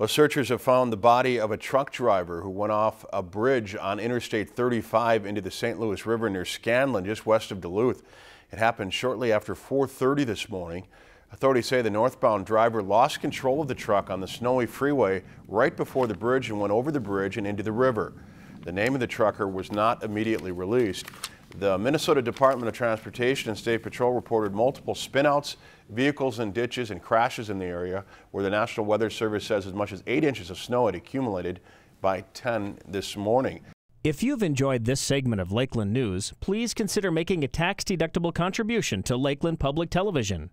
Well, searchers have found the body of a truck driver who went off a bridge on Interstate 35 into the St. Louis River near Scanlon, just west of Duluth. It happened shortly after 4.30 this morning. Authorities say the northbound driver lost control of the truck on the snowy freeway right before the bridge and went over the bridge and into the river. The name of the trucker was not immediately released. The Minnesota Department of Transportation and State Patrol reported multiple spinouts, vehicles in ditches, and crashes in the area where the National Weather Service says as much as eight inches of snow had accumulated by 10 this morning. If you've enjoyed this segment of Lakeland News, please consider making a tax-deductible contribution to Lakeland Public Television.